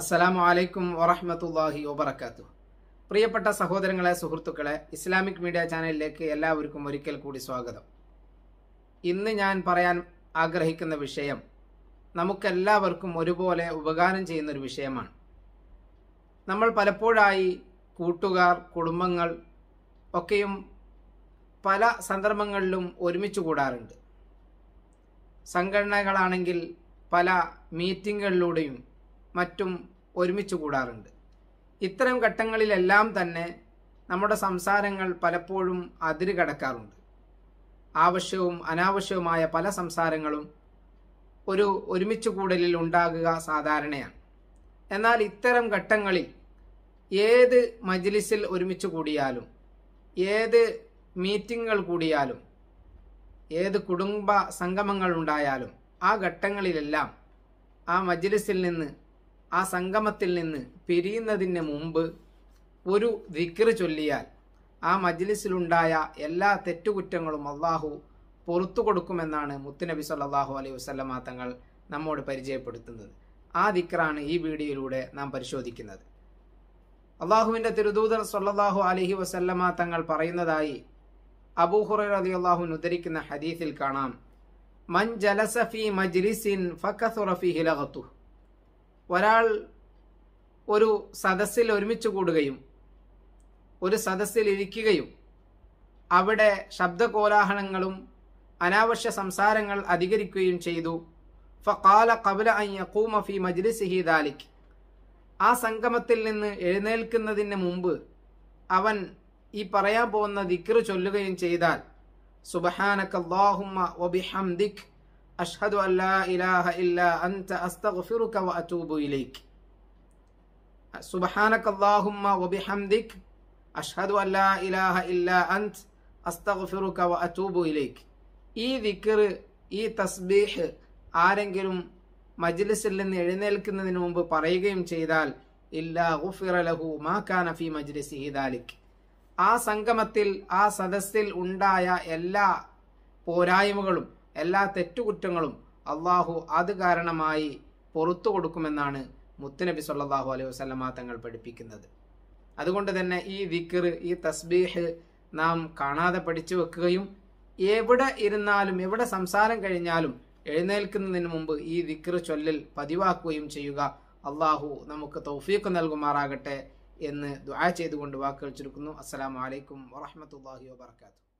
അസ്സലാമു അലൈക്കും വറഹമത്തല്ലാഹി വബർക്കാത്തു പ്രിയപ്പെട്ട സഹോദരങ്ങളെ സുഹൃത്തുക്കളെ ഇസ്ലാമിക് മീഡിയ ചാനലിലേക്ക് എല്ലാവർക്കും ഒരിക്കൽ കൂടി സ്വാഗതം ഇന്ന് ഞാൻ പറയാൻ ആഗ്രഹിക്കുന്ന വിഷയം നമുക്കെല്ലാവർക്കും ഒരുപോലെ ഉപകാരം ചെയ്യുന്ന ഒരു വിഷയമാണ് നമ്മൾ പലപ്പോഴായി കൂട്ടുകാർ കുടുംബങ്ങൾ ഒക്കെയും പല സന്ദർഭങ്ങളിലും ഒരുമിച്ച് കൂടാറുണ്ട് സംഘടനകളാണെങ്കിൽ പല മീറ്റിങ്ങുകളിലൂടെയും മറ്റും ഒരുമിച്ച് കൂടാറുണ്ട് ഇത്തരം ഘട്ടങ്ങളിലെല്ലാം തന്നെ നമ്മുടെ സംസാരങ്ങൾ പലപ്പോഴും അതിര് കടക്കാറുണ്ട് ആവശ്യവും അനാവശ്യവുമായ പല സംസാരങ്ങളും ഒരു ഒരുമിച്ച് കൂടലിൽ ഉണ്ടാകുക സാധാരണയാണ് എന്നാൽ ഇത്തരം ഘട്ടങ്ങളിൽ ഏത് മജ്ലിസിൽ ഒരുമിച്ച് കൂടിയാലും ഏത് മീറ്റിങ്ങുകൾ കൂടിയാലും ഏത് കുടുംബ സംഗമങ്ങൾ ഉണ്ടായാലും ആ ഘട്ടങ്ങളിലെല്ലാം ആ മജ്ലിസിൽ നിന്ന് ആ സംഗമത്തിൽ നിന്ന് പിരിയുന്നതിന് മുമ്പ് ഒരു ദിക്ർ ചൊല്ലിയാൽ ആ മജ്ലിസിലുണ്ടായ എല്ലാ തെറ്റുകുറ്റങ്ങളും അള്ളാഹു പുറത്തു കൊടുക്കുമെന്നാണ് മുത്തുനബി സല്ലാഹു അലൈഹി വസ്ലമ തങ്ങൾ നമ്മോട് പരിചയപ്പെടുത്തുന്നത് ആ ദിക്റാണ് ഈ വീഡിയോയിലൂടെ നാം പരിശോധിക്കുന്നത് അള്ളാഹുവിൻ്റെ തിരുദൂതർ സല്ലാഹു അലഹി വസല്ലമ തങ്ങൾ പറയുന്നതായി അബൂഹുറ അലി അള്ളാഹു ഉദ്ധരിക്കുന്ന ഹദീസിൽ കാണാം മൻ ജലസഫി മജ്ലിസിൻ ഫക്കസുറഫി ഒരാൾ ഒരു സദസ്സിൽ ഒരുമിച്ച് കൂടുകയും ഒരു സദസ്സിൽ ഇരിക്കുകയും അവിടെ ശബ്ദകോലാഹലങ്ങളും അനാവശ്യ സംസാരങ്ങൾ അധികരിക്കുകയും ചെയ്തു ഫഖാല കബല അയ്യൂമഫി ഫി മജ്ലിസിഹി ദാലിക് ആ സംഗമത്തിൽ നിന്ന് എഴുന്നേൽക്കുന്നതിന് മുമ്പ് അവൻ ഈ പറയാൻ പോകുന്ന ദിക്റ് ചൊല്ലുകയും ചെയ്താൽ സുബഹാനക്കല്ലാഹുമ്മ വബിഹംദിഖ് അഷ്ഹദു അല്ലാ ഇലാഹ ഇല്ലാ അൻത അസ്തഗ്ഫിറുക വ അതൂബു ഇലൈക് സുബ്ഹാനക അല്ലാഹുമ്മ വബിഹംദിക് അഷ്ഹദു അല്ലാ ഇലാഹ ഇല്ലാ അൻത അസ്തഗ്ഫിറുക വ അതൂബു ഇലൈക് ഈ ദിക്ർ ഈ തസ്ബീഹ് ആരെങ്കിലും മജ്ലിസിൽ നിന്ന് എഴുന്നേൽക്കുന്നതിന് മുമ്പ് പറയുകയും ചെയ്താൽ ഇല്ലാ ഗുഫിറ ലഹു മാ കാന ഫീ മജ്ലിസി ദാലിക് ആ സംഗമത്തിൽ ആ സദസ്സിൽ ഉണ്ടായ എല്ലാ പോരായ്മകളും എല്ലാ തെറ്റുകുറ്റങ്ങളും അള്ളാഹു അത് കാരണമായി പൊറത്തു കൊടുക്കുമെന്നാണ് മുത്തുനബി സല്ലാഹു അലൈഹി വസ്ലമ തങ്ങൾ പഠിപ്പിക്കുന്നത് അതുകൊണ്ട് തന്നെ ഈ വിക്ർ ഈ തസ്ബീഹ് നാം കാണാതെ പഠിച്ചു വെക്കുകയും എവിടെ ഇരുന്നാലും എവിടെ സംസാരം കഴിഞ്ഞാലും എഴുന്നേൽക്കുന്നതിന് മുമ്പ് ഈ ദിക്കർ ചൊല്ലിൽ പതിവാക്കുകയും ചെയ്യുക അള്ളാഹു നമുക്ക് തൗഫീഖ് നൽകുമാറാകട്ടെ എന്ന് ദുആ ചെയ്തുകൊണ്ട് വാക്കുകൾ ചുരുക്കുന്നു അസ്സലാമലൈക്കും വറഹമത്തല്ലാഹി വാത്തു